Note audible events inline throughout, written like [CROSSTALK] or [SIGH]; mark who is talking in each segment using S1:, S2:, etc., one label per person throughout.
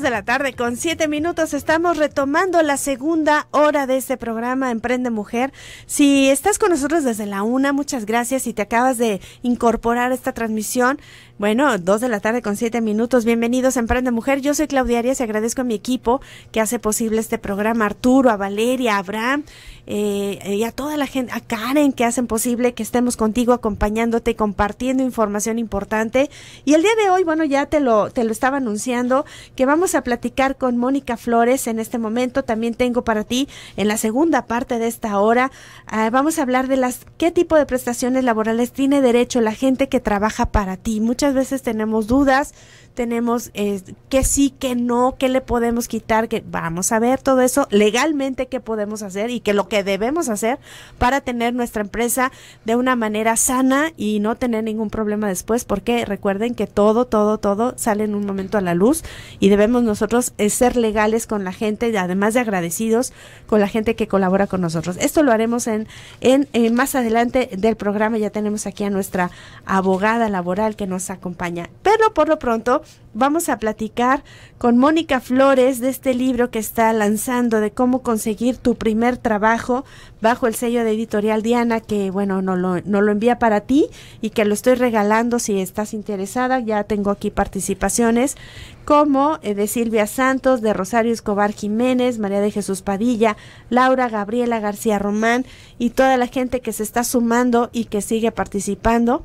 S1: de la tarde con siete minutos. Estamos retomando la segunda hora de este programa Emprende Mujer. Si estás con nosotros desde la una, muchas gracias. Si te acabas de incorporar a esta transmisión, bueno, dos de la tarde con siete minutos. Bienvenidos a Emprende Mujer. Yo soy Claudia Arias y agradezco a mi equipo que hace posible este programa. Arturo, a Valeria, a Abraham eh, y a toda la gente, a Karen que hacen posible que estemos contigo acompañándote, compartiendo información importante. Y el día de hoy, bueno, ya te lo, te lo estaba anunciando, que vamos a platicar con Mónica Flores en este momento. También tengo para ti en la segunda parte de esta hora. Ah, vamos a hablar de las qué tipo de prestaciones laborales tiene derecho la gente que trabaja para ti. Muchas veces tenemos dudas tenemos eh, que sí, que no, que le podemos quitar, que vamos a ver todo eso legalmente que podemos hacer y que lo que debemos hacer para tener nuestra empresa de una manera sana y no tener ningún problema después, porque recuerden que todo, todo, todo sale en un momento a la luz y debemos nosotros eh, ser legales con la gente, y además de agradecidos con la gente que colabora con nosotros. Esto lo haremos en, en eh, más adelante del programa, ya tenemos aquí a nuestra abogada laboral que nos acompaña. Pero por lo pronto, vamos a platicar con Mónica Flores de este libro que está lanzando de cómo conseguir tu primer trabajo bajo el sello de editorial Diana, que bueno, no lo, lo envía para ti y que lo estoy regalando si estás interesada. Ya tengo aquí participaciones como eh, de Silvia Santos, de Rosario Escobar Jiménez, María de Jesús Padilla, Laura Gabriela García Román y toda la gente que se está sumando y que sigue participando.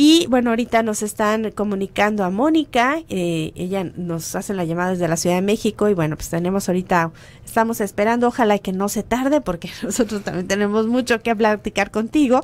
S1: Y bueno, ahorita nos están comunicando a Mónica, eh, ella nos hace la llamada desde la Ciudad de México y bueno, pues tenemos ahorita, estamos esperando, ojalá que no se tarde porque [LAUGHS] nosotros también tenemos mucho que platicar contigo.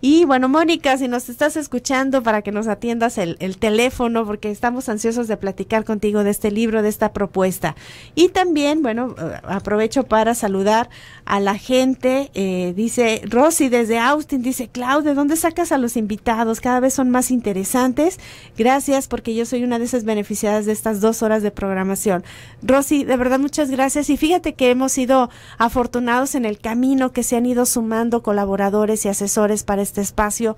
S1: Y bueno, Mónica, si nos estás escuchando para que nos atiendas el, teléfono porque estamos ansiosos de platicar contigo de este libro, de esta propuesta. Y también, bueno, eh, aprovecho para saludar a la gente, eh, dice Rosy desde Austin, dice Claudia, dónde sacas a los invitados? Cada vez son más interesantes. Gracias porque yo soy una de esas beneficiadas de estas dos horas de programación. Rosy, de verdad muchas gracias y fíjate que hemos sido afortunados en el camino que se han ido sumando colaboradores y asesores para este espacio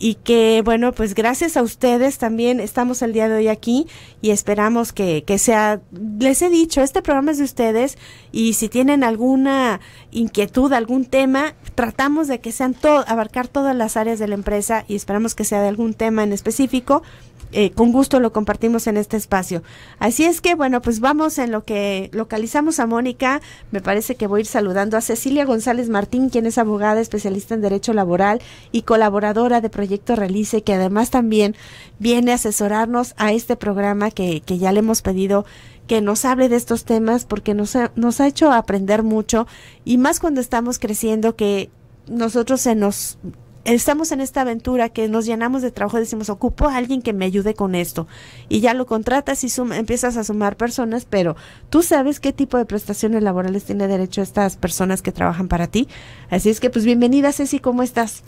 S1: y que bueno, pues gracias a ustedes también estamos el día de hoy aquí y esperamos que, que sea, les he dicho, este programa es de ustedes y si tienen alguna inquietud, algún tema, tratamos de que sean todo, abarcar todas las áreas de la empresa y esperamos que sea de algún tema en específico. Eh, con gusto lo compartimos en este espacio. Así es que, bueno, pues vamos en lo que localizamos a Mónica. Me parece que voy a ir saludando a Cecilia González Martín, quien es abogada especialista en Derecho Laboral y colaboradora de Proyecto Realice, que además también viene a asesorarnos a este programa que, que ya le hemos pedido que nos hable de estos temas porque nos ha, nos ha hecho aprender mucho y más cuando estamos creciendo que nosotros se nos estamos en esta aventura que nos llenamos de trabajo, decimos, ocupo a alguien que me ayude con esto. Y ya lo contratas y empiezas a sumar personas, pero tú sabes qué tipo de prestaciones laborales tiene derecho estas personas que trabajan para ti. Así es que, pues bienvenida, Ceci, ¿cómo estás?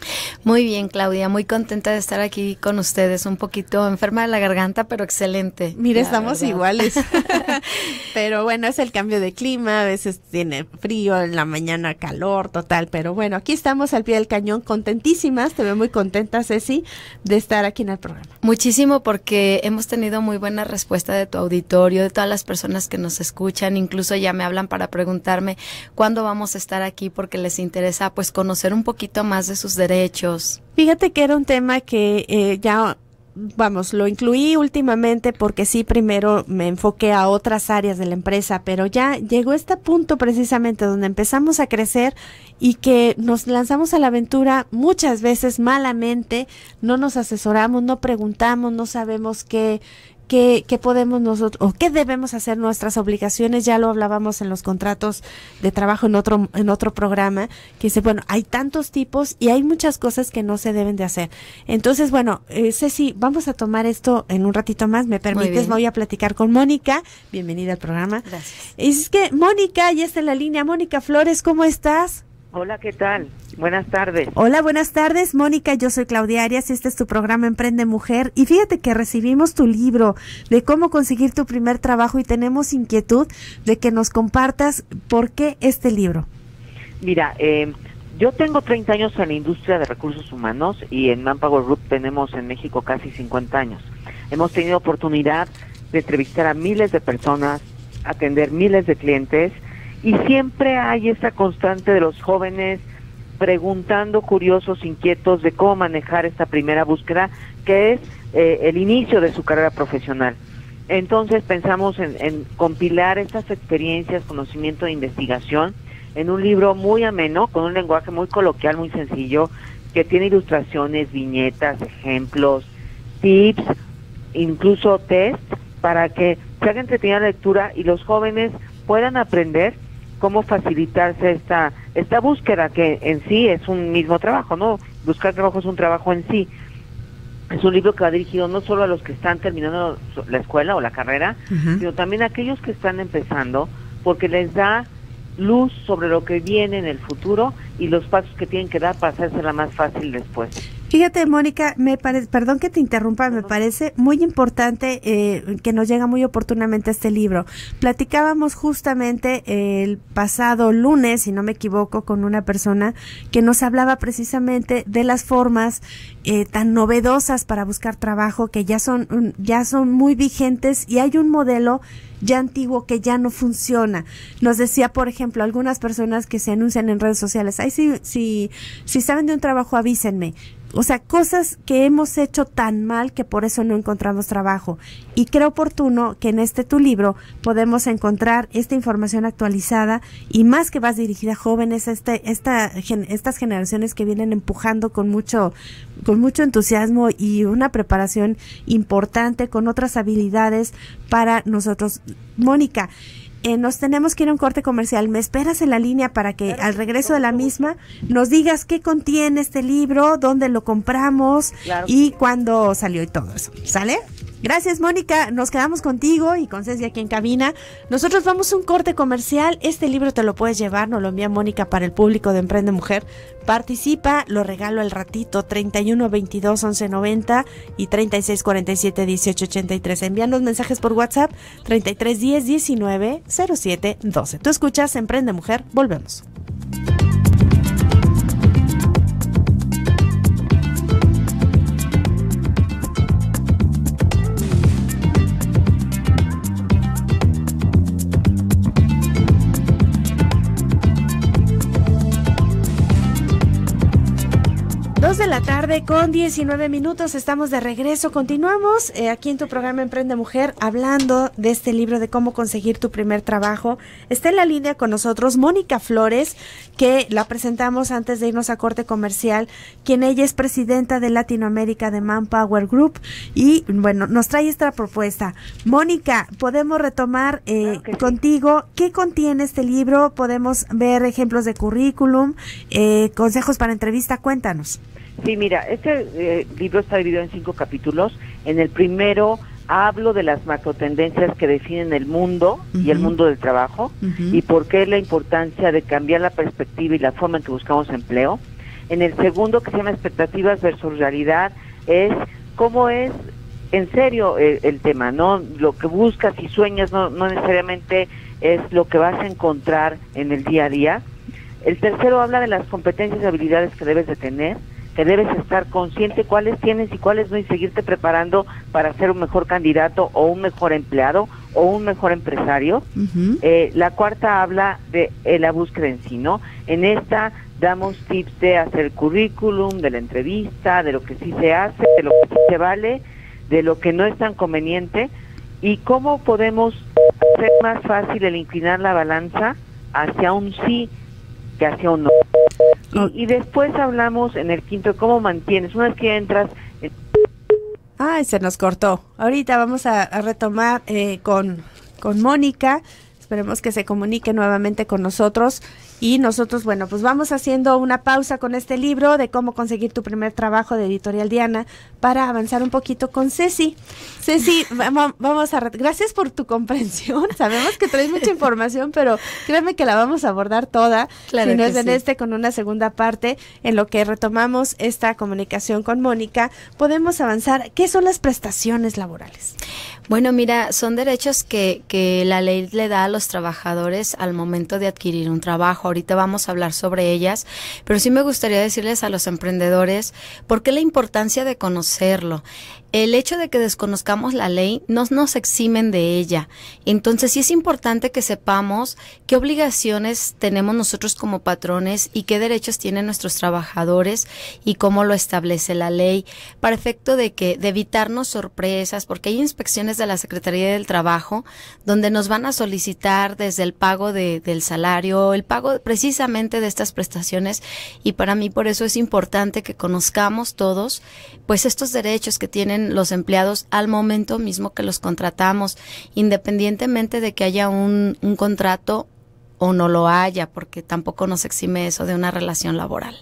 S1: Muy bien, Claudia, muy
S2: contenta de estar aquí con ustedes, un poquito enferma de la garganta, pero excelente. Mire, estamos iguales.
S1: [LAUGHS] pero bueno, es el cambio de clima, a veces tiene frío, en la mañana calor, total, pero bueno, aquí estamos al pie del cañón, contentísimos más te veo muy contenta, Ceci, de estar aquí en el programa. Muchísimo porque hemos tenido muy buena respuesta de tu
S2: auditorio, de todas las personas que nos escuchan, incluso ya me hablan para preguntarme cuándo vamos a estar aquí porque les interesa pues conocer un poquito más de sus derechos.
S1: Fíjate que era un tema que eh, ya vamos, lo incluí últimamente porque sí, primero me enfoqué a otras áreas de la empresa, pero ya llegó este punto precisamente donde empezamos a crecer y que nos lanzamos a la aventura muchas veces malamente, no nos asesoramos, no preguntamos, no sabemos qué, qué, podemos nosotros o qué debemos hacer nuestras obligaciones. Ya lo hablábamos en los contratos de trabajo en otro, en otro programa, que dice, bueno, hay tantos tipos y hay muchas cosas que no se deben de hacer. Entonces, bueno, eh, Ceci, vamos a tomar esto en un ratito más. ¿Me permites? Voy a platicar con Mónica. Bienvenida al programa. Gracias. Y es que Mónica ya está en la línea. Mónica Flores, ¿cómo estás? Hola, ¿qué tal? Buenas tardes. Hola, buenas tardes, Mónica. Yo soy Claudia Arias y este es tu programa Emprende Mujer. Y fíjate que recibimos tu libro de cómo conseguir tu primer trabajo y tenemos inquietud de que nos compartas por qué este libro.
S3: Mira, eh, yo tengo 30 años en la industria de recursos humanos y en Manpower Group tenemos en México casi 50 años. Hemos tenido oportunidad de entrevistar a miles de personas, atender miles de clientes y siempre hay esta constante de los jóvenes preguntando, curiosos, inquietos de cómo manejar esta primera búsqueda, que es eh, el inicio de su carrera profesional. Entonces pensamos en, en compilar estas experiencias, conocimiento de investigación, en un libro muy ameno, con un lenguaje muy coloquial, muy sencillo, que tiene ilustraciones, viñetas, ejemplos, tips, incluso test, para que se haga entretenida la lectura y los jóvenes puedan aprender cómo facilitarse esta, esta búsqueda, que en sí es un mismo trabajo, ¿no? Buscar trabajo es un trabajo en sí. Es un libro que va dirigido no solo a los que están terminando la escuela o la carrera, sino también a aquellos que están empezando, porque les da luz sobre lo que viene en el futuro y los pasos que tienen que dar para hacerse la más fácil después.
S1: Fíjate, Mónica, me parece, perdón que te interrumpa, me parece muy importante eh, que nos llega muy oportunamente este libro. Platicábamos justamente el pasado lunes, si no me equivoco, con una persona que nos hablaba precisamente de las formas eh, tan novedosas para buscar trabajo que ya son, mm, ya son muy vigentes y hay un modelo ya antiguo que ya no funciona. Nos decía, por ejemplo, algunas personas que se anuncian en redes sociales, ay, si, si, si saben de un trabajo, avísenme o sea, cosas que hemos hecho tan mal que por eso no encontramos trabajo. Y creo oportuno que en este tu libro podemos encontrar esta información actualizada y más que vas dirigida a jóvenes, este, esta, estas generaciones que vienen empujando con mucho, con mucho entusiasmo y una preparación importante con otras habilidades para nosotros. Mónica, eh, nos tenemos que ir a un corte comercial. ¿Me esperas en la línea para que al regreso de la misma nos digas qué contiene este libro, dónde lo compramos y cuándo salió y todo eso? ¿Sale? Gracias, Mónica. Nos quedamos contigo y con César aquí en cabina. Nosotros vamos a un corte comercial. Este libro te lo puedes llevar, nos lo envía Mónica para el público de Emprende Mujer. Participa, lo regalo al ratito, 31 22 11 90 y 36 47 18 83. Envían mensajes por WhatsApp, 33 10 19 07 12. Tú escuchas Emprende Mujer, volvemos. de la tarde con 19 minutos estamos de regreso. Continuamos eh, aquí en tu programa Emprende Mujer hablando de este libro de cómo conseguir tu primer trabajo. Está en la línea con nosotros Mónica Flores, que la presentamos antes de irnos a corte comercial, quien ella es presidenta de Latinoamérica de Manpower Group y bueno, nos trae esta propuesta. Mónica, podemos retomar eh, contigo qué contiene este libro, podemos ver ejemplos de currículum, eh, consejos para entrevista, cuéntanos.
S3: Sí, mira, este eh, libro está dividido en cinco capítulos. En el primero hablo de las macro macrotendencias que definen el mundo y el mundo del trabajo y por qué la importancia de cambiar la perspectiva y la forma en que buscamos empleo. En el segundo, que se llama expectativas versus realidad, es cómo es en serio eh, el, tema, ¿no? Lo que buscas y sueñas no necesariamente es lo que vas a encontrar en el día a día. El tercero habla de las competencias y habilidades que debes de tener que debes estar consciente cuáles tienes y cuáles no y seguirte preparando para ser un mejor candidato o un mejor empleado o un mejor empresario. Eh, la cuarta habla de la búsqueda en sí, ¿no? En esta damos tips de hacer currículum, de la entrevista, de lo que sí se hace, de lo que sí se vale, de lo que no es tan conveniente y cómo podemos hacer más fácil el inclinar la balanza hacia un sí que hacia un no. Y, después hablamos en el quinto cómo mantienes. Una vez que entras... Eh,
S1: Ay, se nos cortó. Ahorita vamos a, retomar eh, con, con Mónica. Esperemos que se comunique nuevamente con nosotros. Y nosotros, bueno, pues vamos haciendo una pausa con este libro de cómo conseguir tu primer trabajo de Editorial Diana para avanzar un poquito con Ceci. Ceci, [LAUGHS] vamos a... Gracias por tu comprensión. [LAUGHS] Sabemos que traes mucha información, pero créeme que la vamos a abordar toda. Claro si no es en este, con una segunda parte en lo que retomamos esta comunicación con Mónica, podemos avanzar. ¿Qué son las prestaciones laborales? Bueno, mira, son derechos
S2: que, que la ley le da a los trabajadores al momento de adquirir un trabajo ahorita vamos a hablar sobre ellas, pero sí me gustaría decirles a los emprendedores por qué la importancia de conocerlo el hecho de que desconozcamos la ley no nos eximen de ella. Entonces sí es importante que sepamos qué obligaciones tenemos nosotros como patrones y qué derechos tienen nuestros trabajadores y cómo lo establece la ley para efecto de que de evitarnos sorpresas porque hay inspecciones de la Secretaría del Trabajo donde nos van a solicitar desde el pago del salario, el pago precisamente de estas prestaciones y para mí por eso es importante que conozcamos todos pues estos derechos que tienen los empleados al momento mismo que los contratamos, independientemente de que haya un, contrato o no lo haya, porque tampoco nos exime eso de una relación laboral.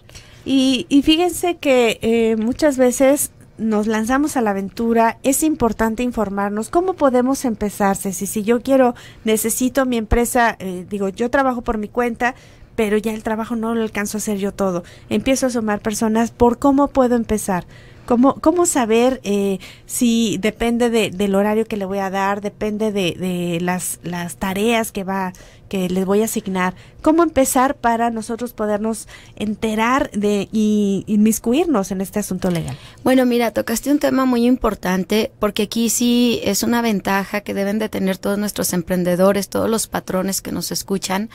S1: Y, fíjense que eh, muchas veces nos lanzamos a la aventura, es importante informarnos cómo podemos empezar, si Si yo quiero, necesito mi empresa, eh, digo, yo trabajo por mi cuenta, pero ya el trabajo no lo alcanzo a hacer yo todo. Empiezo a sumar personas por cómo puedo empezar. ¿Cómo, saber eh, si depende del horario que le voy a dar, depende de, las, tareas que va que les voy a asignar? ¿Cómo empezar para nosotros podernos enterar de y inmiscuirnos en este asunto legal? Bueno,
S2: mira, tocaste un tema muy importante porque aquí sí es una ventaja que deben de tener todos nuestros emprendedores, todos los patrones que nos escuchan.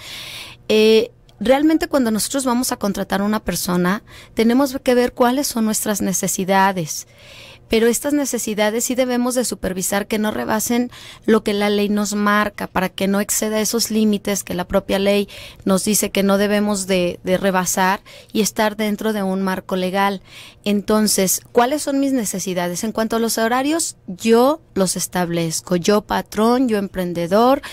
S2: Eh, realmente cuando nosotros vamos a contratar a una persona, tenemos que ver cuáles son nuestras necesidades pero estas necesidades sí debemos de supervisar que no rebasen lo que la ley nos marca para que no exceda esos límites que la propia ley nos dice que no debemos de, de rebasar y estar dentro de un marco legal. Entonces, ¿cuáles son mis necesidades? En cuanto a los horarios, yo los establezco. Yo patrón, yo emprendedor.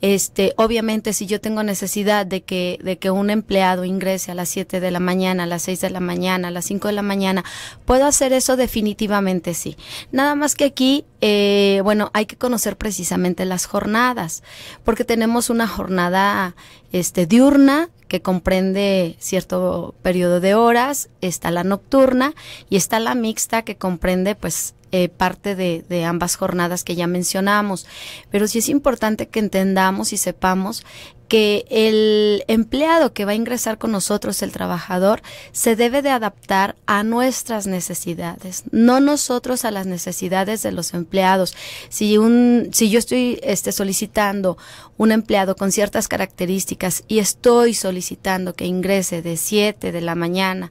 S2: Este, obviamente, si yo tengo necesidad de que, de que un empleado ingrese a las 7 de la mañana, a las 6 de la mañana, a las 5 de la mañana, puedo hacer eso definitivamente sí. Nada más que aquí, eh, bueno, hay que conocer precisamente las jornadas, porque tenemos una jornada este, diurna que comprende cierto periodo de horas, está la nocturna y está la mixta que comprende pues eh, parte de, de, ambas jornadas que ya mencionamos. Pero sí es importante que entendamos y sepamos que el empleado que va a ingresar con nosotros, el trabajador, se debe de adaptar a nuestras necesidades, no nosotros a las necesidades de los empleados. Si un, si yo estoy este, solicitando un empleado con ciertas características y estoy solicitando que ingrese de 7 de la mañana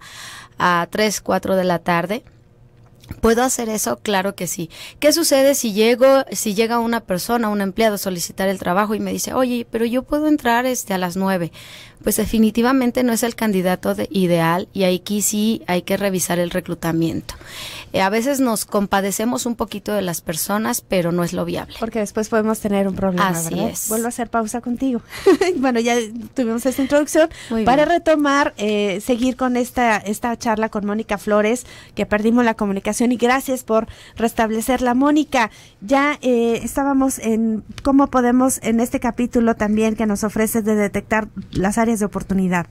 S2: a 3, 4 de la tarde, ¿Puedo hacer eso? Claro que sí. ¿Qué sucede si llego, si llega una persona, un empleado a solicitar el trabajo y me dice, oye, pero yo puedo entrar este a las nueve? pues definitivamente no es el candidato ideal y aquí sí hay que revisar el reclutamiento. Eh, a veces nos compadecemos un poquito de las personas, pero no es lo viable. Porque después podemos tener un problema, Así ¿verdad? Es. Vuelvo
S1: a hacer pausa contigo. [LAUGHS] bueno, ya tuvimos esta introducción. Para retomar, eh, seguir con esta, esta charla con Mónica Flores, que perdimos la comunicación y gracias por restablecerla, Mónica. Ya eh, estábamos en cómo podemos, en este capítulo también que nos ofrece de detectar las áreas de oportunidad.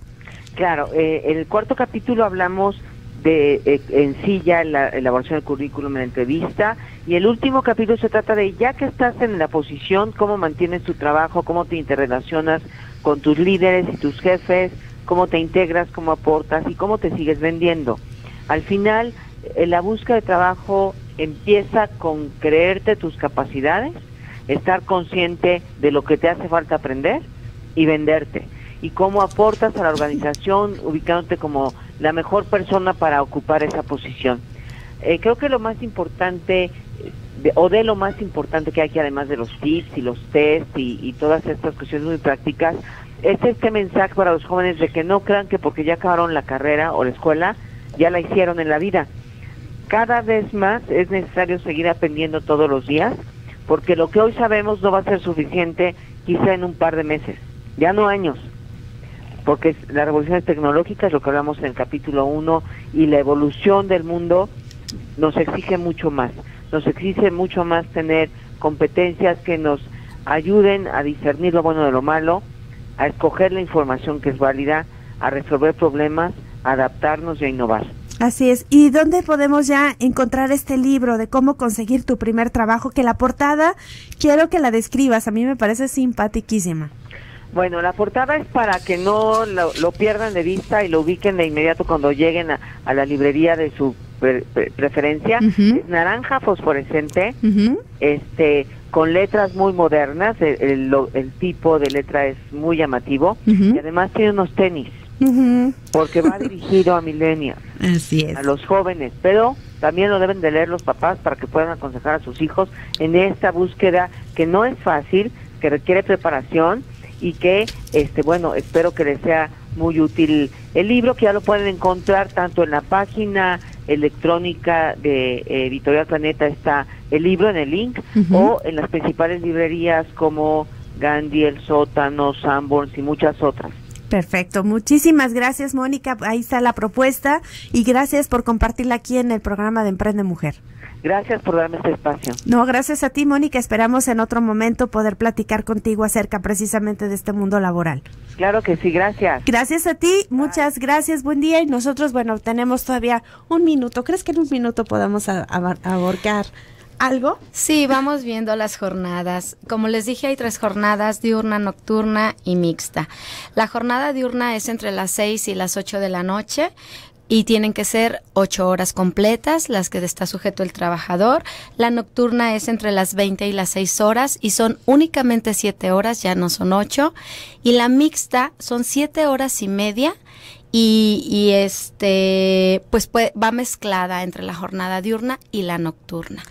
S3: Claro, eh, en el cuarto capítulo hablamos de eh, en sí ya la elaboración del currículum, la entrevista, y el último capítulo se trata de ya que estás en la posición, cómo mantienes tu trabajo, cómo te interrelacionas con tus líderes y tus jefes, cómo te integras, cómo aportas y cómo te sigues vendiendo. Al final, eh, la búsqueda de trabajo empieza con creerte tus capacidades, estar consciente de lo que te hace falta aprender y venderte y cómo aportas a la organización ubicándote como la mejor persona para ocupar esa posición. Eh, creo que lo más importante, o de lo más importante que hay aquí, además de los tips y los tests y todas estas cuestiones muy prácticas, es este mensaje para los jóvenes de que no crean que porque ya acabaron la carrera o la escuela, ya la hicieron en la vida. Cada vez más es necesario seguir aprendiendo todos los días, porque lo que hoy sabemos no va a ser suficiente quizá en un par de meses, ya no años porque las revoluciones tecnológicas, lo que hablamos en el capítulo 1, y la evolución del mundo nos exige mucho más. Nos exige mucho más tener competencias que nos ayuden a discernir lo bueno de lo malo, a escoger la información que es válida, a resolver problemas, a adaptarnos y a innovar.
S1: Así es. ¿Y dónde podemos ya encontrar este libro de cómo conseguir tu primer trabajo? Que la portada, quiero que la describas, a mí me parece simpaticísima.
S3: Bueno, la portada es para que no lo, pierdan de vista y lo ubiquen de inmediato cuando lleguen a, la librería de su preferencia. es naranja fosforescente, este, con letras muy modernas. El, tipo de letra es muy llamativo y además tiene unos tenis. Porque va dirigido a millennials, a los jóvenes, pero también lo deben de leer los papás para que puedan aconsejar a sus hijos en esta búsqueda que no es fácil, que requiere preparación y que, este, bueno, espero que les sea muy útil el libro, que ya lo pueden encontrar tanto en la página electrónica de Editorial Planeta está el libro en el link o en las principales librerías como Gandhi, El Sótano, Sanborns y muchas otras.
S1: Perfecto, muchísimas gracias Mónica, ahí está la propuesta y gracias por compartirla aquí en el programa de Emprende Mujer.
S3: Gracias por darme este espacio.
S1: No, gracias a ti, Mónica. Esperamos en otro momento poder platicar contigo acerca precisamente de este mundo laboral. Claro que sí, gracias. Gracias a ti, muchas gracias, buen día. Y nosotros, bueno, tenemos todavía un minuto. ¿Crees que en un minuto podamos abordar algo? Sí, vamos viendo las jornadas. Como les dije, hay
S2: tres jornadas, diurna, nocturna y mixta. La jornada diurna es entre las 6 y las 8 de la noche y tienen que ser ocho horas completas las que está sujeto el trabajador. La nocturna es entre las 20 y las 6 horas y son únicamente siete horas, ya no son ocho. Y la mixta son siete horas y media y, este, pues, va mezclada entre la jornada diurna
S1: y la nocturna.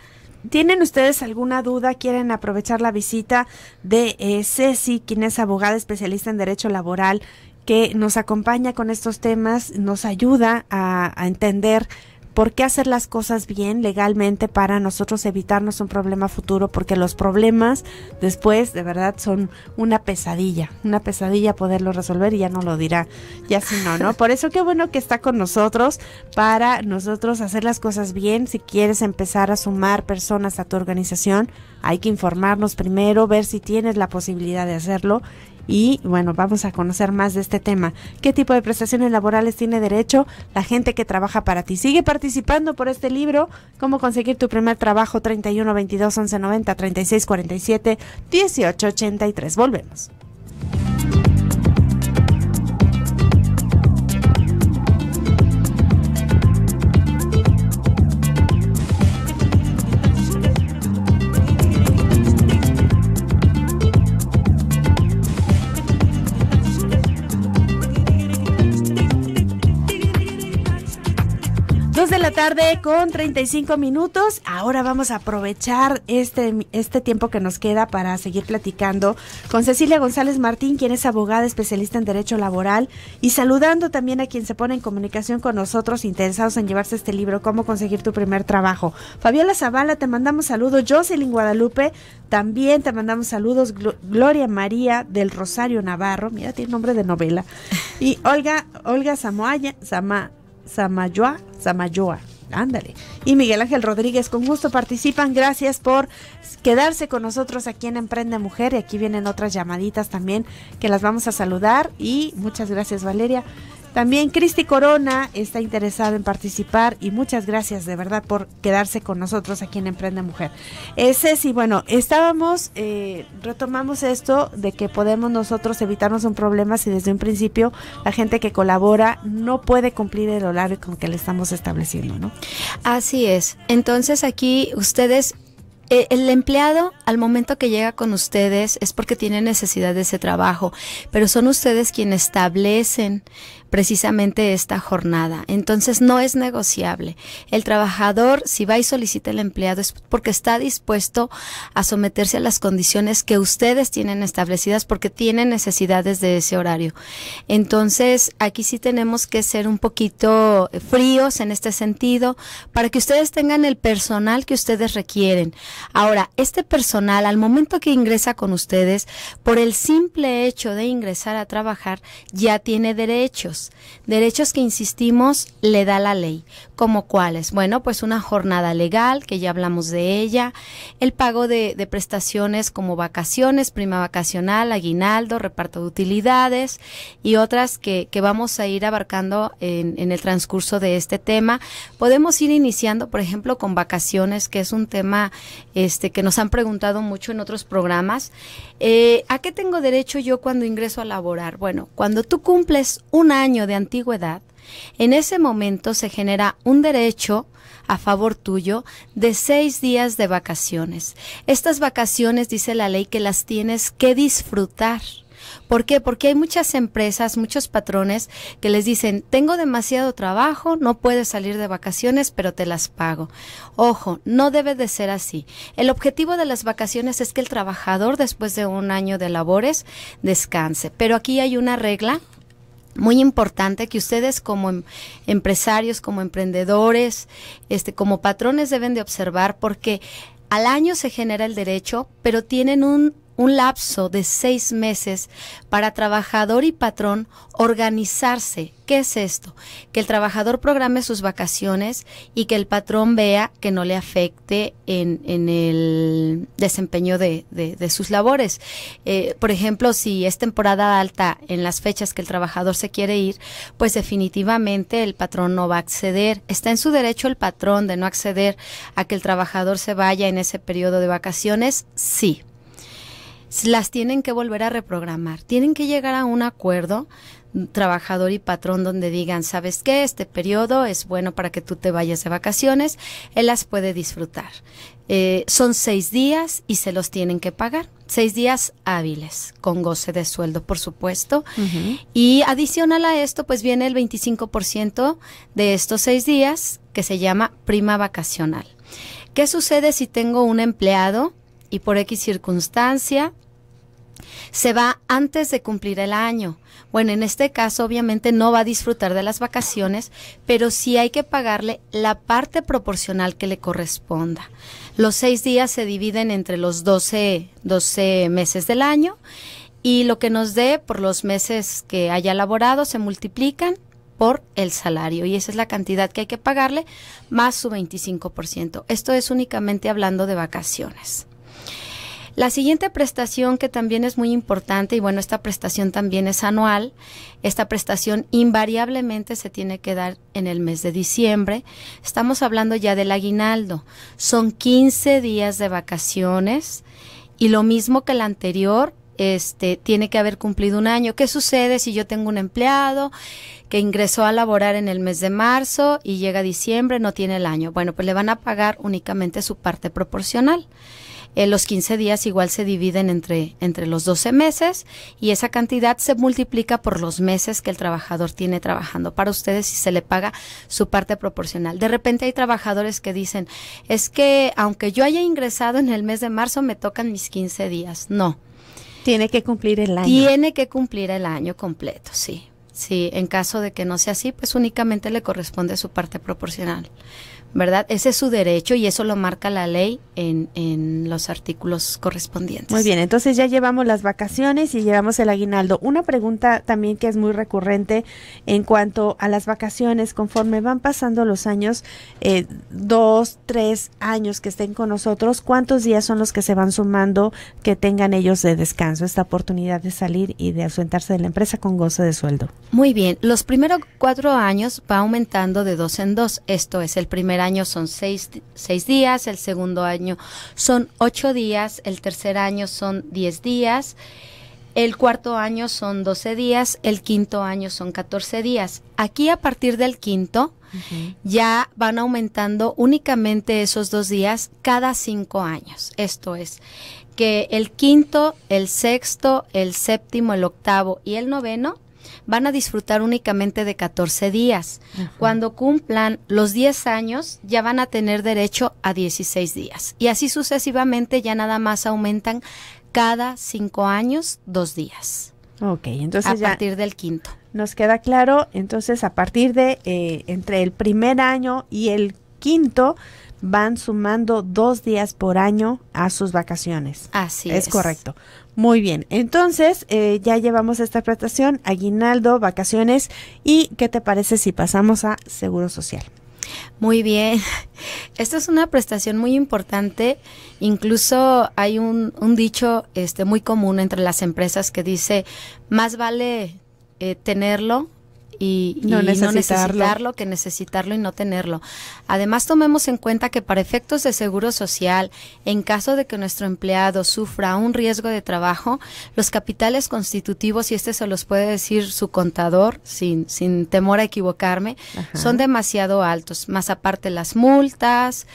S1: ¿Tienen ustedes alguna duda? ¿Quieren aprovechar la visita de eh, Ceci, quien es abogada especialista en Derecho Laboral que nos acompaña con estos temas, nos ayuda a, entender por qué hacer las cosas bien legalmente para nosotros evitarnos un problema futuro, porque los problemas después de verdad son una pesadilla, una pesadilla poderlo resolver y ya no lo dirá, ya si no, ¿no? [LAUGHS] Por eso qué bueno que está con nosotros para nosotros hacer las cosas bien. Si quieres empezar a sumar personas a tu organización, hay que informarnos primero, ver si tienes la posibilidad de hacerlo y bueno, vamos a conocer más de este tema. ¿Qué tipo de prestaciones laborales tiene derecho la gente que trabaja para ti? Sigue participando por este libro, ¿Cómo conseguir tu primer trabajo? 31 22 11 90 36 47 18 83. Volvemos. de la tarde con 35 minutos. Ahora vamos a aprovechar este, este tiempo que nos queda para seguir platicando con Cecilia González Martín, quien es abogada especialista en Derecho Laboral, y saludando también a quien se pone en comunicación con nosotros interesados en llevarse este libro, Cómo conseguir tu primer trabajo. Fabiola Zavala, te mandamos saludos. Jocelyn Guadalupe, también te mandamos saludos. Gloria María del Rosario Navarro, mira, tiene nombre de novela. Y Olga, Olga Samoaya, Samayoa, Samayoa. Ándale. Y Miguel Ángel Rodríguez, con gusto participan. Gracias por quedarse con nosotros aquí en Emprende Mujer. Y aquí vienen otras llamaditas también que las vamos a saludar. Y muchas gracias, Valeria. También Cristi Corona está interesada en participar y muchas gracias de verdad por quedarse con nosotros aquí en Emprende Mujer. Ese eh, sí, bueno, estábamos, eh, retomamos esto de que podemos nosotros evitarnos un problema si desde un principio la gente que colabora no puede cumplir el horario con que le estamos estableciendo, ¿no? Así es.
S2: Entonces aquí ustedes eh, el empleado al momento que llega con ustedes es porque tiene necesidad de ese trabajo, pero son ustedes quienes establecen precisamente esta jornada. Entonces no es negociable. El trabajador, si va y solicita el empleado, es porque está dispuesto a someterse a las condiciones que ustedes tienen establecidas porque tiene necesidades de ese horario. Entonces aquí sí tenemos que ser un poquito fríos en este sentido para que ustedes tengan el personal que ustedes requieren. Ahora, este personal, al momento que ingresa con ustedes, por el simple hecho de ingresar a trabajar, ya tiene derechos. Derechos que, insistimos, le da la ley. ¿Como cuáles? Bueno, pues una jornada legal, que ya hablamos de ella, el pago de, prestaciones como vacaciones, prima vacacional, aguinaldo, reparto de utilidades y otras que, que vamos a ir abarcando en, en el transcurso de este tema. Podemos ir iniciando, por ejemplo, con vacaciones, que es un tema este, que nos han preguntado mucho en otros programas. Eh, ¿A qué tengo derecho yo cuando ingreso a laborar? Bueno, cuando tú cumples un año de antigüedad, en ese momento se genera un derecho a favor tuyo de seis días de vacaciones. Estas vacaciones, dice la ley, que las tienes que disfrutar. ¿Por qué? Porque hay muchas empresas, muchos patrones que les dicen, tengo demasiado trabajo, no puedes salir de vacaciones, pero te las pago. Ojo, no debe de ser así. El objetivo de las vacaciones es que el trabajador después de un año de labores descanse. Pero aquí hay una regla muy importante que ustedes como em-, empresarios, como emprendedores, este, como patrones deben de observar porque al año se genera el derecho, pero tienen un un lapso de seis meses para trabajador y patrón organizarse. ¿Qué es esto? Que el trabajador programe sus vacaciones y que el patrón vea que no le afecte en, el desempeño de, sus labores. Eh, por ejemplo, si es temporada alta en las fechas que el trabajador se quiere ir, pues definitivamente el patrón no va a acceder. Está en su derecho el patrón de no acceder a que el trabajador se vaya en ese periodo de vacaciones, sí las tienen que volver a reprogramar, tienen que llegar a un acuerdo mm, trabajador y patrón donde digan, ¿sabes qué? Este periodo es bueno para que tú te vayas de vacaciones, él las puede disfrutar. Eh, son seis días y se los tienen que pagar. Seis días hábiles, con goce de sueldo, por supuesto. Y adicional a esto, pues viene el 25% de estos seis días que se llama prima vacacional. ¿Qué sucede si tengo un empleado y por X circunstancia se va antes de cumplir el año. Bueno, en este caso obviamente no va a disfrutar de las vacaciones, pero sí hay que pagarle la parte proporcional que le corresponda. Los seis días se dividen entre los 12, meses del año y lo que nos dé por los meses que haya laborado se multiplican por el salario y esa es la cantidad que hay que pagarle más su 25%. Esto es únicamente hablando de vacaciones. La siguiente prestación que también es muy importante, y bueno, esta prestación también es anual, esta prestación invariablemente se tiene que dar en el mes de diciembre. Estamos hablando ya del aguinaldo. Son 15 días de vacaciones y lo mismo que el anterior, este, tiene que haber cumplido un año. ¿Qué sucede si yo tengo un empleado que ingresó a laborar en el mes de marzo y llega diciembre, no tiene el año? Bueno, pues le van a pagar únicamente su parte proporcional. Eh, los 15 días igual se dividen entre, entre los 12 meses y esa cantidad se multiplica por los meses que el trabajador tiene trabajando para ustedes y se le paga su parte proporcional. De repente hay trabajadores que dicen, es que aunque yo haya ingresado en el mes de marzo, me tocan mis 15 días. No. Tiene que cumplir el año. Tiene que cumplir el año completo, sí. Sí, en caso de que no sea así, pues únicamente le corresponde su parte proporcional. ¿verdad? Ese es su derecho y eso lo marca la ley en, los artículos correspondientes. Muy
S1: bien, entonces ya llevamos las vacaciones y llevamos el aguinaldo. Una pregunta también que es muy recurrente en cuanto a las vacaciones, conforme van pasando los años, eh, dos, tres años que estén con nosotros, ¿cuántos días son los que se van sumando que tengan ellos de descanso, esta oportunidad de salir y de ausentarse de la empresa con gozo de sueldo?
S2: Muy bien, los primeros cuatro años va aumentando de dos en dos, esto es el primer año son seis, días, el segundo año son ocho días, el tercer año son diez días. El cuarto año son doce días, el quinto año son 14 días. Aquí a partir del quinto ya van aumentando únicamente esos dos días cada cinco años. Esto es que el quinto, el sexto, el séptimo, el octavo y el noveno van a disfrutar únicamente de 14 días. Cuando cumplan los 10 años, ya van a tener derecho a 16 días. Y así sucesivamente ya nada más aumentan cada 5
S1: años dos días. Ok, entonces a partir del quinto. Nos queda claro, entonces a partir de eh, entre el primer año y el quinto van sumando dos días por año a sus vacaciones. Así es. Es correcto. Muy bien, entonces eh, ya llevamos esta prestación, aguinaldo, vacaciones y ¿qué te parece si pasamos a Seguro Social? Muy bien, [LAUGHS] esta es una
S2: prestación muy importante, incluso hay un, dicho este, muy común entre las empresas que dice, más vale eh, tenerlo y, no, necesitarlo. que necesitarlo y no tenerlo. Además, tomemos en cuenta que para efectos de seguro social, en caso de que nuestro empleado sufra un riesgo de trabajo, los capitales constitutivos, y este se los puede decir su contador, sin, sin temor a equivocarme, son demasiado altos. Más aparte las multas,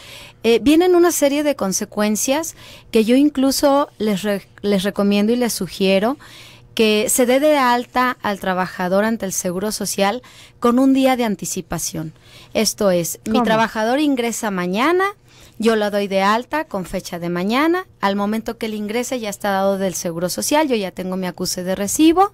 S2: eh, vienen una serie de consecuencias que yo incluso les, les recomiendo y les sugiero que se dé de alta al trabajador ante el Seguro Social con un día de anticipación. Esto es, mi trabajador ingresa mañana, yo lo doy de alta con fecha de mañana. Al momento que él ingrese ya está dado del Seguro Social, yo ya tengo mi acuse de recibo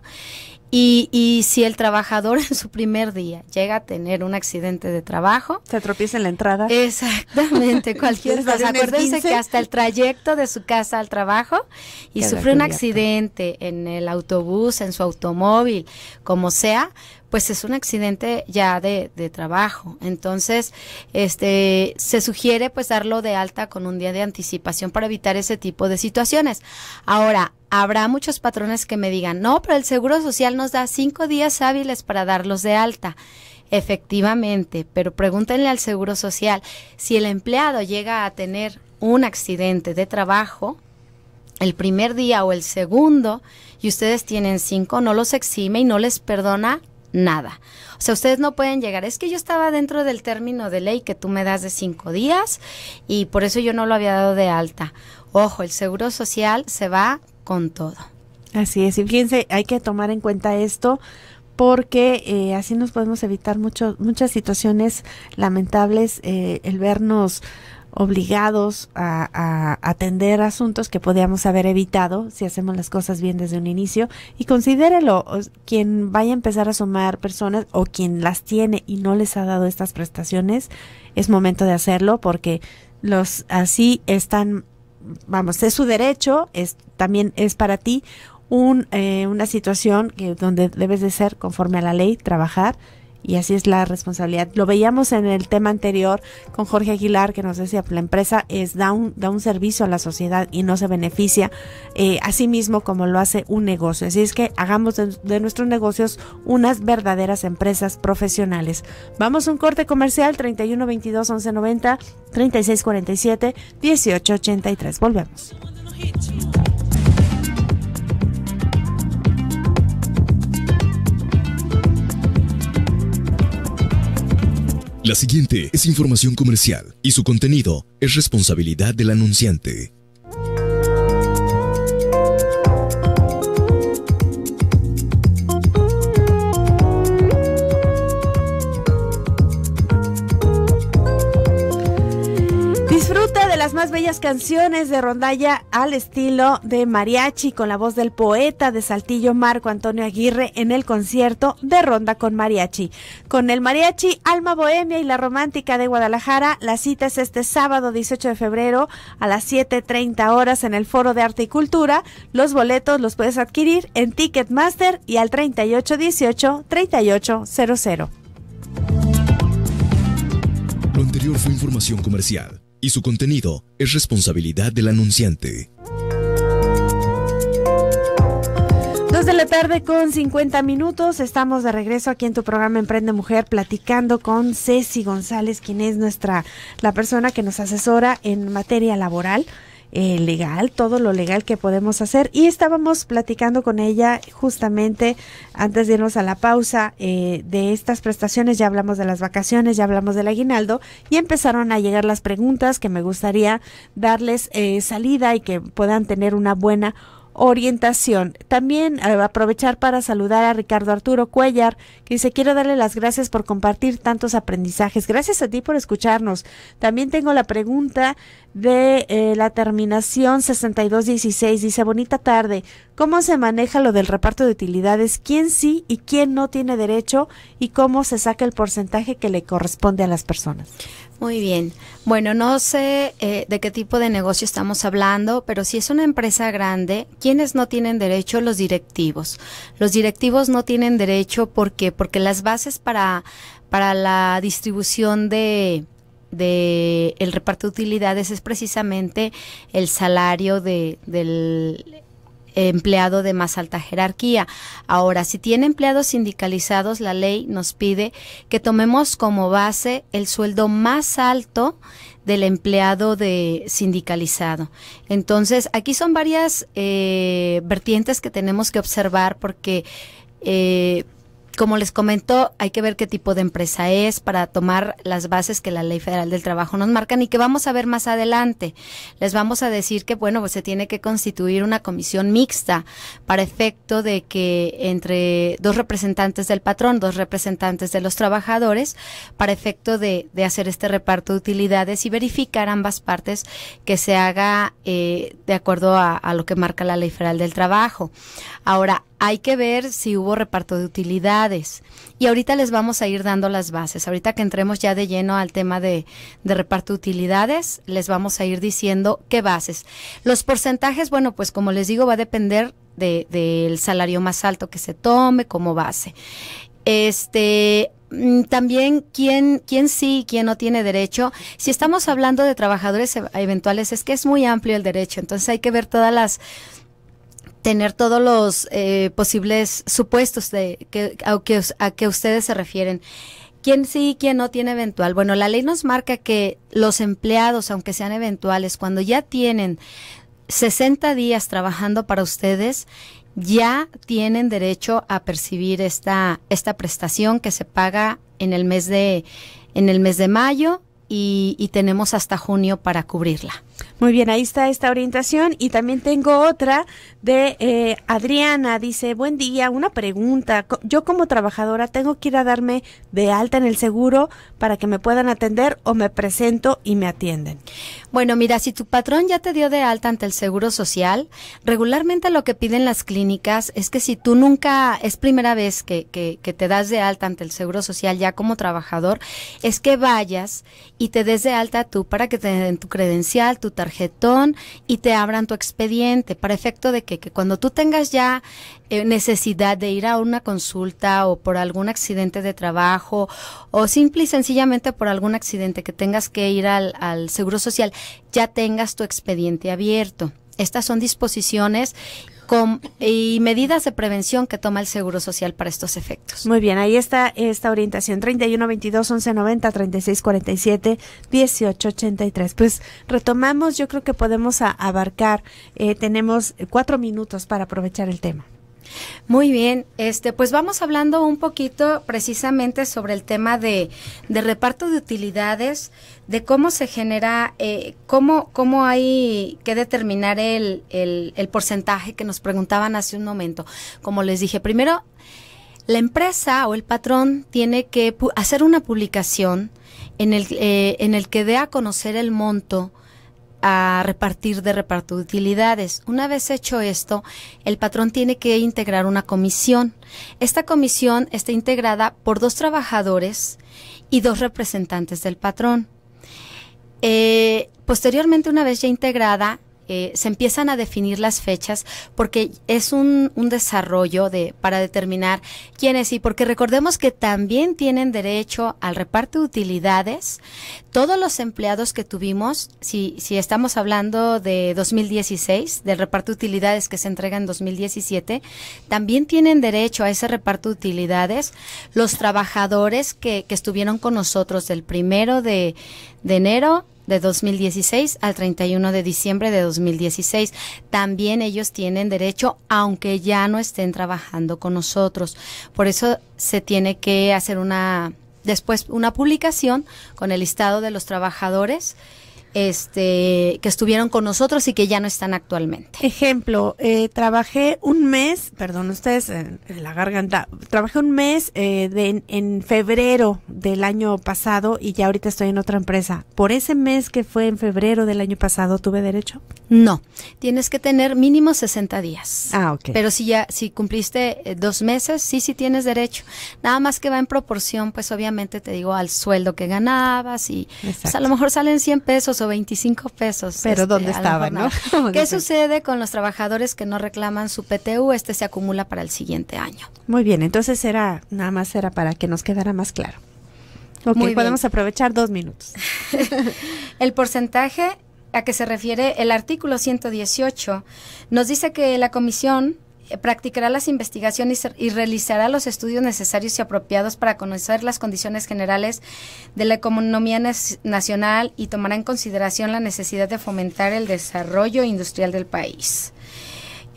S2: y, si el trabajador [LAUGHS] en su primer día llega a tener un accidente de trabajo. Se tropieza en la entrada. Exactamente, [LAUGHS] [LAUGHS] cualquier cosa. Acuérdense que hasta el trayecto de su casa al trabajo y sufre un accidente en el autobús, en su automóvil, como sea, pues es un accidente ya de, de trabajo. Entonces, este, se sugiere pues darlo de alta con un día de anticipación para evitar ese tipo de situaciones. Ahora, habrá muchos patrones que me digan, no, pero el Seguro Social nos da cinco días hábiles para darlos de alta. Efectivamente, pero pregúntenle al Seguro Social, si el empleado llega a tener un accidente de trabajo, el primer día o el segundo, y ustedes tienen cinco, no los exime y no les perdona nada. O sea, ustedes no pueden llegar. Es que yo estaba dentro del término de ley que tú me das de cinco días y
S1: por eso yo no lo había dado de alta. Ojo, el seguro social se va con todo. Así es, y fíjense, hay que tomar en cuenta esto porque eh, así nos podemos evitar mucho, muchas situaciones lamentables, eh, el vernos obligados a, atender asuntos que podíamos haber evitado si hacemos las cosas bien desde un inicio. Y considérelo, quien vaya a empezar a sumar personas o quien las tiene y no les ha dado estas prestaciones, es momento de hacerlo porque los así están, vamos, es su derecho, es, también es para ti eh, una situación que, donde debes de ser conforme a la ley, trabajar y así es la responsabilidad. Lo veíamos en el tema anterior con Jorge Aguilar que nos decía, la empresa es, da, un, da un servicio a la sociedad y no se beneficia eh, a sí mismo como lo hace un negocio. Así es que hagamos de, nuestros negocios unas verdaderas empresas profesionales. Vamos a un corte comercial 31 22 11 90 36 47 18 83. Volvemos.
S2: La siguiente es información comercial y su contenido es responsabilidad del anunciante.
S1: bellas canciones de rondalla al estilo de mariachi con la voz del poeta de Saltillo Marco Antonio Aguirre en el concierto de Ronda con Mariachi. Con el mariachi Alma Bohemia y la Romántica de Guadalajara, la cita es este sábado 18 de febrero a las 7.30 horas en el Foro de Arte y Cultura. Los boletos los puedes adquirir en Ticketmaster y al 3818-3800.
S2: Lo anterior fue información comercial y su contenido es responsabilidad del anunciante.
S1: 2 de la tarde con 50 minutos. Estamos de regreso aquí en tu programa Emprende Mujer platicando con Ceci González, quien es nuestra la persona que nos asesora en materia laboral. Eh, legal, todo lo legal que podemos hacer. Y estábamos platicando con ella justamente antes de irnos a la pausa eh, de estas prestaciones. Ya hablamos de las vacaciones, ya hablamos del aguinaldo y empezaron a llegar las preguntas que me gustaría darles eh, salida y que puedan tener una buena orientación. También aprovechar para saludar a Ricardo Arturo Cuellar, que dice, quiero darle las gracias por compartir tantos aprendizajes. Gracias a ti por escucharnos. También tengo la pregunta de eh, la terminación 6216 dice, bonita tarde, ¿cómo se maneja lo del reparto de utilidades? ¿Quién sí y quién no tiene derecho? ¿Y cómo se saca el porcentaje que le corresponde a las personas? Muy bien. Bueno, no sé
S2: eh, de qué tipo de negocio estamos hablando, pero si es una empresa grande, ¿quiénes no tienen derecho? Los directivos. Los directivos no tienen derecho, porque Porque las bases para, para la distribución de de el reparto de utilidades es precisamente el salario de, del empleado de más alta jerarquía. Ahora, si tiene empleados sindicalizados, la ley nos pide que tomemos como base el sueldo más alto del empleado de sindicalizado. Entonces, aquí son varias eh, vertientes que tenemos que observar porque eh, como les comentó, hay que ver qué tipo de empresa es para tomar las bases que la Ley Federal del Trabajo nos marcan y que vamos a ver más adelante. Les vamos a decir que, bueno, pues se tiene que constituir una comisión mixta para efecto de que entre dos representantes del patrón, dos representantes de los trabajadores, para efecto de, hacer este reparto de utilidades y verificar ambas partes que se haga eh, de acuerdo a, a lo que marca la Ley Federal del Trabajo. Ahora, hay que ver si hubo reparto de utilidades. Y ahorita les vamos a ir dando las bases. Ahorita que entremos ya de lleno al tema de, de, reparto de utilidades, les vamos a ir diciendo qué bases. Los porcentajes, bueno, pues como les digo, va a depender del de, del salario más alto que se tome como base. Este, mm, también quién, quién sí quién no tiene derecho. Si estamos hablando de trabajadores e, eventuales, es que es muy amplio el derecho, entonces hay que ver todas las tener todos los eh, posibles supuestos de que, a, que, a que ustedes se refieren. ¿Quién sí y quién no tiene eventual? Bueno, la ley nos marca que los empleados, aunque sean eventuales, cuando ya tienen 60 días trabajando para ustedes, ya tienen derecho a percibir esta, esta prestación que se paga en el mes de, en el mes de mayo y, y tenemos hasta junio para cubrirla.
S1: Muy bien, ahí está esta orientación y también tengo otra de eh, Adriana. Dice, buen día, una pregunta. Yo como trabajadora tengo que ir a darme de alta en el seguro para que me puedan atender o me presento y me atienden. Bueno, mira, si tu patrón ya te dio de alta ante el seguro social, regularmente lo que piden las
S2: clínicas es que si tú nunca, es primera vez que, que, que te das de alta ante el seguro social ya como trabajador, es que vayas y te des de alta tú para que te den tu credencial, tu tu tarjetón y te abran tu expediente para efecto de que, cuando tú tengas ya eh, necesidad de ir a una consulta o por algún accidente de trabajo o simple y sencillamente por algún accidente que tengas que ir al, al Seguro Social, ya tengas tu expediente abierto. Estas son disposiciones con, y
S1: medidas de prevención que toma el Seguro Social para estos efectos. Muy bien, ahí está esta orientación 31 22 3647 1883 Pues retomamos, yo creo que podemos abarcar, eh, tenemos cuatro minutos para aprovechar el tema. Muy bien, este, pues vamos hablando un poquito precisamente sobre el
S2: tema de, reparto de utilidades, de cómo se genera, eh, cómo, cómo hay que determinar el, el, porcentaje que nos preguntaban hace un momento. Como les dije, primero, la empresa o el patrón tiene que hacer una publicación en el, eh, en el que dé a conocer el monto a repartir de reparto de utilidades. Una vez hecho esto, el patrón tiene que integrar una comisión. Esta comisión está integrada por dos trabajadores y dos representantes del patrón. Eh, posteriormente, una vez ya integrada, eh, se empiezan a definir las fechas porque es un, un, desarrollo de, para determinar quiénes y porque recordemos que también tienen derecho al reparto de utilidades todos los empleados que tuvimos, si, estamos hablando de 2016, del reparto de utilidades que se entrega en 2017, también tienen derecho a ese reparto de utilidades los trabajadores que, estuvieron con nosotros del primero de, de enero de 2016 al 31 de diciembre de 2016. También ellos tienen derecho, aunque ya no estén trabajando con nosotros. Por eso se tiene que hacer una, después una publicación con el listado de los trabajadores este,
S1: que estuvieron con nosotros y que ya no están actualmente. Ejemplo, eh, trabajé un mes, perdón ustedes, eh, en, la garganta, trabajé un mes eh, de, en, febrero del año pasado y ya ahorita estoy en otra empresa. ¿Por ese mes que fue en febrero del año pasado tuve derecho? No, tienes que tener mínimo 60 días. Ah, ok. Pero si
S2: ya, si cumpliste dos meses, sí, sí tienes derecho. Nada más que va en proporción, pues obviamente te digo, al sueldo que ganabas y pues, a lo mejor salen 100 pesos 25 pesos. Pero este, ¿dónde estaba, no? [LAUGHS] ¿Qué sucede con los trabajadores que no reclaman su PTU? Este se acumula para el siguiente año.
S1: Muy bien, entonces era, nada más era para que nos quedara más claro. Ok, podemos aprovechar
S2: dos minutos. [LAUGHS] el porcentaje a que se refiere el artículo 118 nos dice que la comisión practicará las investigaciones y realizará los estudios necesarios y apropiados para conocer las condiciones generales de la economía nacional y tomará en consideración la necesidad de fomentar el desarrollo industrial del país.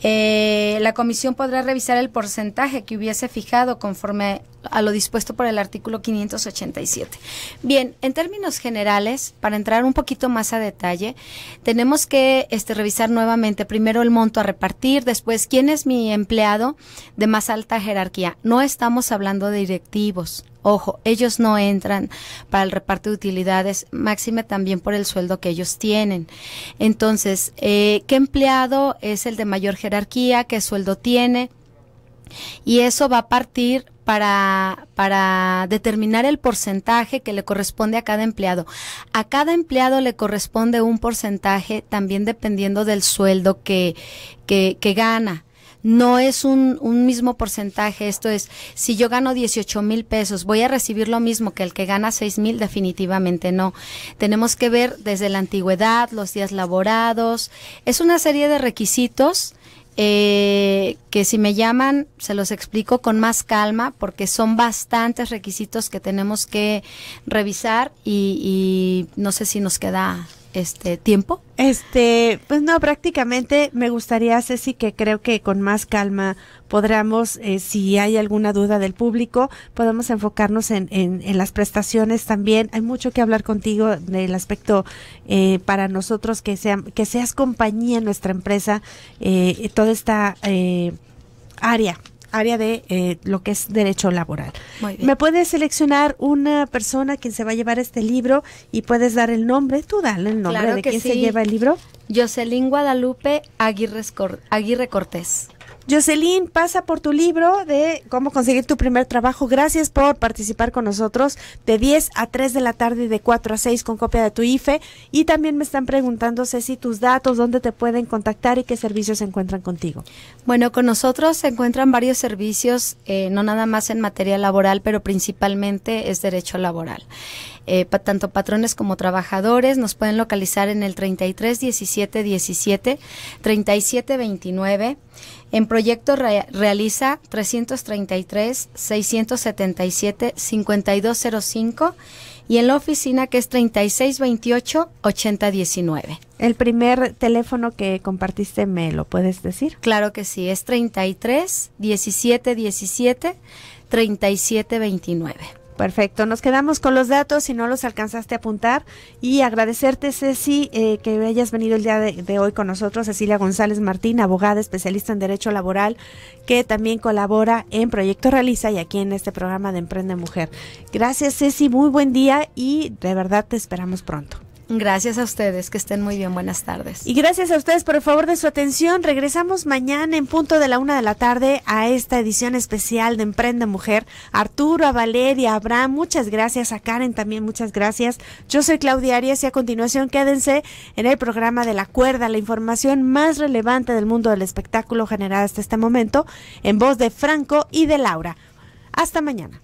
S2: Eh, la comisión podrá revisar el porcentaje que hubiese fijado conforme a lo dispuesto por el artículo 587. Bien, en términos generales, para entrar un poquito más a detalle, tenemos que este, revisar nuevamente primero el monto a repartir, después quién es mi empleado de más alta jerarquía. No estamos hablando de directivos. Ojo, ellos no entran para el reparto de utilidades, máxime también por el sueldo que ellos tienen. Entonces, eh, ¿qué empleado es el de mayor jerarquía? ¿Qué sueldo tiene? Y eso va a partir para, para determinar el porcentaje que le corresponde a cada empleado. A cada empleado le corresponde un porcentaje también dependiendo del sueldo que, gana no es un, mismo porcentaje. Esto es, si yo gano 18 mil pesos, ¿voy a recibir lo mismo que el que gana 6 mil? Definitivamente no. Tenemos que ver desde la antigüedad, los días laborados. Es una serie de requisitos. Eh, que si me llaman se los explico con más calma porque son bastantes requisitos que tenemos
S1: que revisar y no sé si nos queda este tiempo? Este, pues no, prácticamente me gustaría, Ceci, que creo que con más calma podremos eh, si hay alguna duda del público, podemos enfocarnos en, en, en, las prestaciones también. Hay mucho que hablar contigo del aspecto eh, para nosotros que, sean que seas compañía en nuestra empresa, eh, toda esta eh, área área de eh, lo que es derecho laboral. ¿Me puedes seleccionar una persona quien se va a llevar este libro y puedes dar el nombre? Tú dale el nombre de quien se lleva el libro. Jocelyn Guadalupe Aguirre, Aguirre Cortés. Jocelyn, pasa por tu libro de cómo conseguir tu primer trabajo. Gracias por participar con nosotros de 10 a 3 de la tarde y de 4 a 6 con copia de tu IFE. Y también me están preguntando, Ceci, tus datos, dónde te pueden contactar y qué servicios se encuentran contigo. Bueno, con nosotros
S2: se encuentran varios servicios, eh, no nada más en materia laboral, pero principalmente es derecho laboral. Eh, tanto patrones como trabajadores. Nos pueden localizar en el 33 17 17 37 29. En proyecto realiza 333 677 5205 y en la oficina que es 36 28 80 19 El primer teléfono que compartiste me lo puedes decir. Claro que sí, es 33
S1: 17 17 37 29. Perfecto, nos quedamos con los datos si no los alcanzaste a apuntar y agradecerte Ceci eh, que hayas venido el día de, de, hoy con nosotros, Cecilia González Martín, abogada especialista en Derecho Laboral que también colabora en Proyecto Realiza y aquí en este programa de Emprende Mujer. Gracias Ceci, muy buen día y de verdad te esperamos pronto.
S2: Gracias a ustedes, que estén muy bien, buenas tardes.
S1: Y gracias a ustedes por el favor de su atención. Regresamos mañana en punto de la una de la tarde a esta edición especial de Emprende Mujer. Arturo, a Valeria, a Abraham, muchas gracias. A Karen también, muchas gracias. Yo soy Claudia Arias y a continuación quédense en el programa de La Cuerda, la información más relevante del mundo del espectáculo generada hasta este momento, en voz de Franco y de Laura. Hasta mañana.